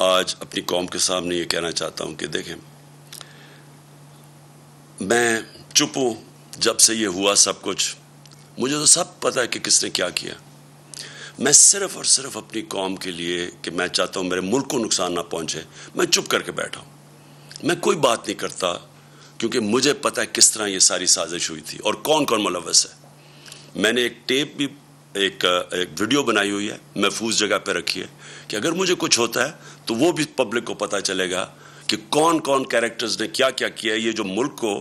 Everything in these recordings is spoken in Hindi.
आज अपनी कौम के सामने ये कहना चाहता हूँ कि देखें मैं चुप हूँ जब से ये हुआ सब कुछ मुझे तो सब पता है कि किसने क्या किया मैं सिर्फ और सिर्फ अपनी कौम के लिए कि मैं चाहता हूँ मेरे मुल्क को नुकसान ना पहुँचे मैं चुप करके बैठा हूँ मैं कोई बात नहीं करता क्योंकि मुझे पता है किस तरह ये सारी साजिश हुई थी और कौन कौन मुलवस है मैंने एक टेप भी एक एक वीडियो बनाई हुई है महफूज जगह पर रखी है कि अगर मुझे कुछ होता है तो वो भी पब्लिक को पता चलेगा कि कौन कौन कैरेक्टर्स ने क्या क्या किया है ये जो मुल्क को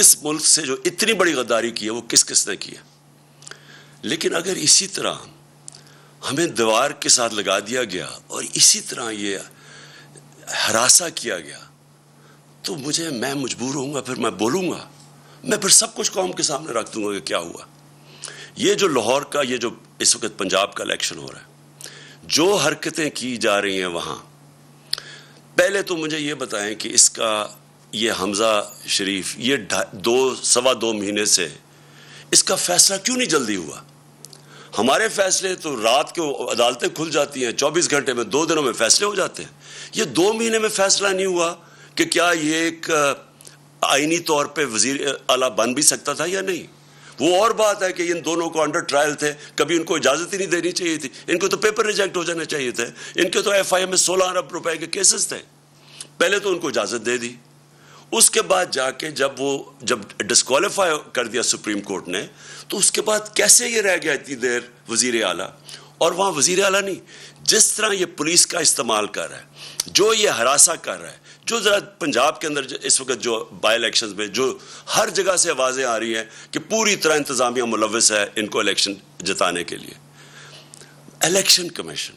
इस मुल्क से जो इतनी बड़ी गद्दारी की है वो किस किस ने की है लेकिन अगर इसी तरह हमें दीवार के साथ लगा दिया गया और इसी तरह ये हरासा किया गया तो मुझे मैं मजबूर होऊंगा फिर मैं बोलूँगा मैं फिर सब कुछ कौम के सामने रख दूंगा कि क्या हुआ ये जो लाहौर का ये जो इस वक्त पंजाब का इलेक्शन हो रहा है जो हरकतें की जा रही हैं वहाँ पहले तो मुझे ये बताएं कि इसका ये हमज़ा शरीफ ये दो सवा दो महीने से इसका फैसला क्यों नहीं जल्दी हुआ हमारे फैसले तो रात को अदालतें खुल जाती हैं चौबीस घंटे में दो दिनों में फैसले हो जाते हैं ये दो महीने में फैसला नहीं हुआ कि क्या ये एक आइनी तौर पे वजीर अला बन भी सकता था या नहीं वो और बात है कि इन दोनों को अंडर ट्रायल थे कभी उनको इजाज़त ही नहीं देनी चाहिए थी इनको तो पेपर रिजेक्ट हो जाना चाहिए थे इनके तो एफ आई में सोलह अरब रुपए के केसेस थे पहले तो उनको इजाज़त दे दी उसके बाद जाके जब वो जब डिस्कालीफाई कर दिया सुप्रीम कोर्ट ने तो उसके बाद कैसे ये रह गया इतनी देर वजीर आला और वहाँ वजीर अला नहीं जिस तरह ये पुलिस का इस्तेमाल कर रहा है जो ये हरासा कर रहा है जो ज़रा पंजाब के अंदर इस वक्त जो बाई इलेक्शन में जो हर जगह से आवाज़ें आ रही हैं कि पूरी तरह इंतज़ामिया मुलवस है इनको इलेक्शन जिताने के लिए इलेक्शन कमीशन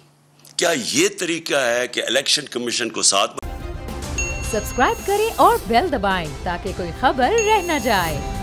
क्या ये तरीका है कि इलेक्शन कमीशन को साथ सब्सक्राइब करें और बेल दबाएं ताकि कोई खबर रह न जाए